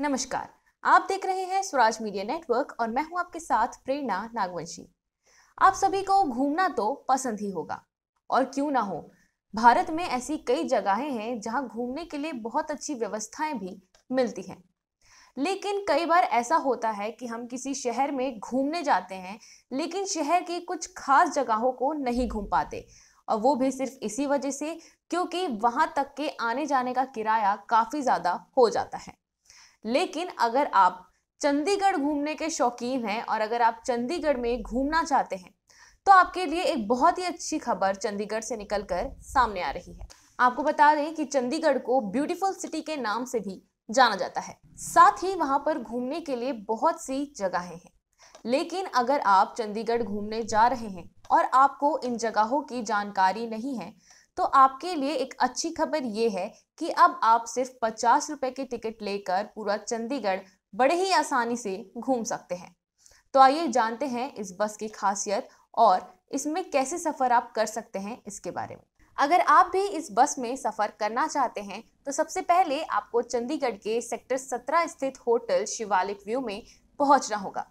नमस्कार आप देख रहे हैं स्वराज मीडिया नेटवर्क और मैं हूं आपके साथ प्रेरणा नागवंशी आप सभी को घूमना तो पसंद ही होगा और क्यों ना हो भारत में ऐसी कई जगहें हैं जहां घूमने के लिए बहुत अच्छी व्यवस्थाएं भी मिलती हैं लेकिन कई बार ऐसा होता है कि हम किसी शहर में घूमने जाते हैं लेकिन शहर की कुछ खास जगहों को नहीं घूम पाते और वो भी सिर्फ इसी वजह से क्योंकि वहाँ तक के आने जाने का किराया काफ़ी ज़्यादा हो जाता है लेकिन अगर आप चंडीगढ़ घूमने के शौकीन हैं और अगर आप चंडीगढ़ में घूमना चाहते हैं तो आपके लिए एक बहुत ही अच्छी खबर चंडीगढ़ से निकलकर सामने आ रही है आपको बता दें कि चंडीगढ़ को ब्यूटीफुल सिटी के नाम से भी जाना जाता है साथ ही वहां पर घूमने के लिए बहुत सी जगहें हैं लेकिन अगर आप चंडीगढ़ घूमने जा रहे हैं और आपको इन जगहों की जानकारी नहीं है तो आपके लिए एक अच्छी खबर ये है कि अब आप सिर्फ पचास रुपए की टिकट लेकर पूरा चंडीगढ़ बड़े ही आसानी से घूम सकते हैं तो आइए जानते हैं इस बस की खासियत और इसमें कैसे सफ़र आप कर सकते हैं इसके बारे में अगर आप भी इस बस में सफ़र करना चाहते हैं तो सबसे पहले आपको चंडीगढ़ के सेक्टर 17 स्थित होटल शिवालिक व्यू में पहुंचना होगा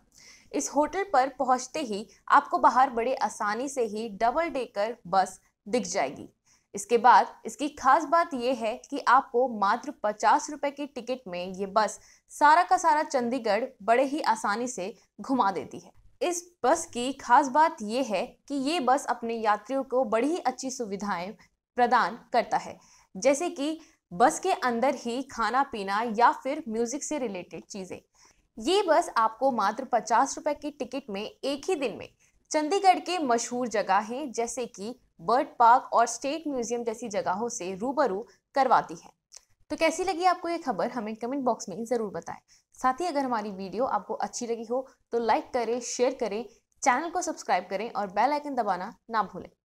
इस होटल पर पहुंचते ही आपको बाहर बड़े आसानी से ही डबल डेकर बस दिख जाएगी इसके बाद इसकी खास बात यह है कि आपको मात्र पचास रुपए की टिकट में ये बस सारा का सारा चंडीगढ़ बड़े ही आसानी से घुमा देती है इस बस की खास बात यह है कि ये बस अपने यात्रियों को बड़ी ही अच्छी सुविधाएं प्रदान करता है जैसे कि बस के अंदर ही खाना पीना या फिर म्यूजिक से रिलेटेड चीज़ें ये बस आपको मात्र पचास रुपए की टिकट में एक ही दिन में चंडीगढ़ के मशहूर जगह है जैसे कि बर्ड पार्क और स्टेट म्यूजियम जैसी जगहों से रूबरू करवाती है तो कैसी लगी आपको ये खबर हमें कमेंट बॉक्स में ज़रूर बताएं साथ ही अगर हमारी वीडियो आपको अच्छी लगी हो तो लाइक करें शेयर करें चैनल को सब्सक्राइब करें और बेल आइकन दबाना ना भूलें